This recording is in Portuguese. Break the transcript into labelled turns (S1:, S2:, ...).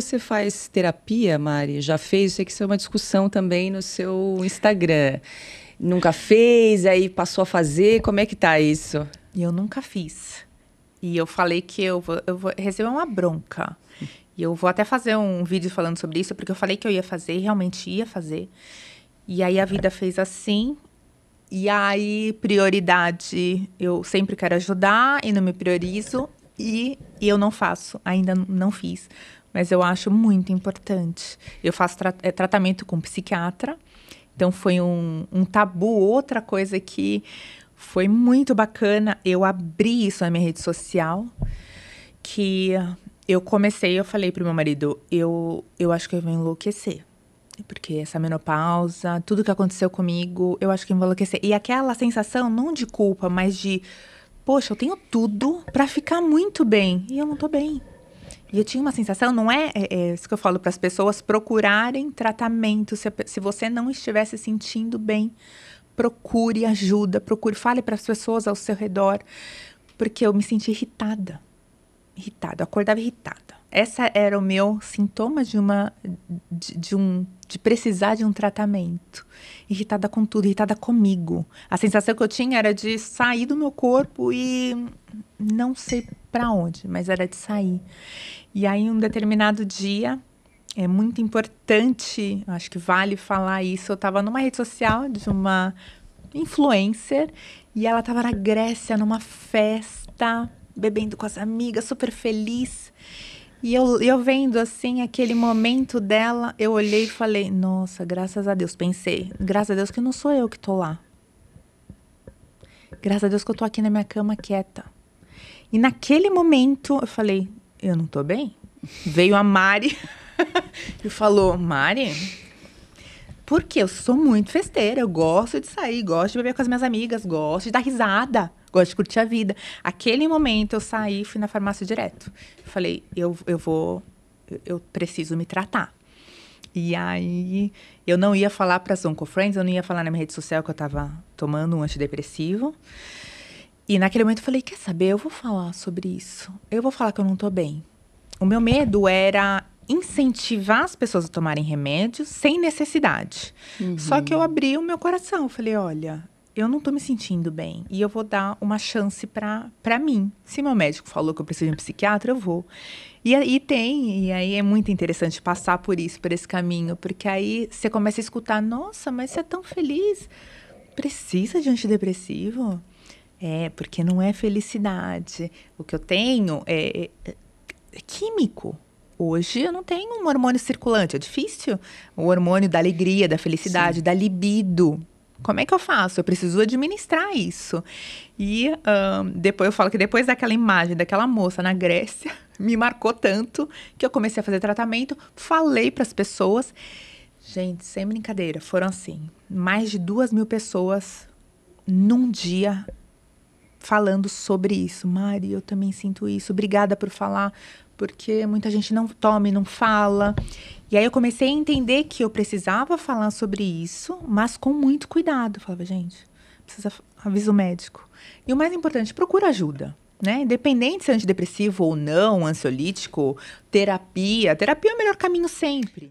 S1: você faz terapia, Mari, já fez, sei que isso é uma discussão também no seu Instagram. Nunca fez, aí passou a fazer, como é que tá isso? Eu nunca fiz. E eu falei que eu vou, eu vou receber uma bronca. E eu vou até fazer um vídeo falando sobre isso, porque eu falei que eu ia fazer e realmente ia fazer. E aí a vida fez assim. E aí, prioridade, eu sempre quero ajudar e não me priorizo. E, e eu não faço, ainda não fiz, mas eu acho muito importante. Eu faço tra é, tratamento com psiquiatra, então foi um, um tabu, outra coisa que foi muito bacana. Eu abri isso na minha rede social, que eu comecei, eu falei pro meu marido, eu, eu acho que eu vou enlouquecer. Porque essa menopausa, tudo que aconteceu comigo, eu acho que eu vou enlouquecer. E aquela sensação, não de culpa, mas de poxa, eu tenho tudo para ficar muito bem e eu não tô bem. E eu tinha uma sensação, não é, é, é isso que eu falo para as pessoas procurarem tratamento. Se, se você não estiver se sentindo bem, procure ajuda, procure, fale para as pessoas ao seu redor, porque eu me senti irritada, irritada, eu acordava irritada essa era o meu sintoma de uma de, de, um de precisar de um tratamento. Irritada com tudo, irritada comigo. A sensação que eu tinha era de sair do meu corpo e não sei para onde, mas era de sair. E aí um determinado dia é muito importante, acho que vale falar isso. Eu estava numa rede social de uma influencer e ela estava na Grécia numa festa, bebendo com as amigas, super feliz. E eu, eu vendo assim aquele momento dela, eu olhei e falei: Nossa, graças a Deus. Pensei: Graças a Deus que não sou eu que tô lá. Graças a Deus que eu tô aqui na minha cama quieta. E naquele momento eu falei: Eu não tô bem. Veio a Mari e falou: Mari, porque eu sou muito festeira, eu gosto de sair, gosto de beber com as minhas amigas, gosto de dar risada, gosto de curtir a vida. Aquele momento eu saí fui na farmácia direto. Falei, eu, eu vou, eu preciso me tratar. E aí, eu não ia falar para as Friends, eu não ia falar na minha rede social que eu estava tomando um antidepressivo. E naquele momento eu falei: quer saber? Eu vou falar sobre isso. Eu vou falar que eu não estou bem. O meu medo era incentivar as pessoas a tomarem remédios sem necessidade. Uhum. Só que eu abri o meu coração, falei, olha, eu não tô me sentindo bem e eu vou dar uma chance para mim. Se meu médico falou que eu preciso de um psiquiatra, eu vou. E aí tem, e aí é muito interessante passar por isso, por esse caminho, porque aí você começa a escutar, nossa, mas você é tão feliz, precisa de antidepressivo? É, porque não é felicidade. O que eu tenho é, é, é, é químico. Hoje eu não tenho um hormônio circulante, é difícil. O hormônio da alegria, da felicidade, Sim. da libido. Como é que eu faço? Eu preciso administrar isso. E um, depois eu falo que depois daquela imagem daquela moça na Grécia, me marcou tanto que eu comecei a fazer tratamento, falei para as pessoas. Gente, sem brincadeira, foram assim: mais de duas mil pessoas num dia falando sobre isso. Mari, eu também sinto isso. Obrigada por falar porque muita gente não toma e não fala. E aí eu comecei a entender que eu precisava falar sobre isso, mas com muito cuidado. Eu falava, gente, precisa aviso médico. E o mais importante, procura ajuda. Né? Independente se é antidepressivo ou não, ansiolítico, terapia. Terapia é o melhor caminho sempre.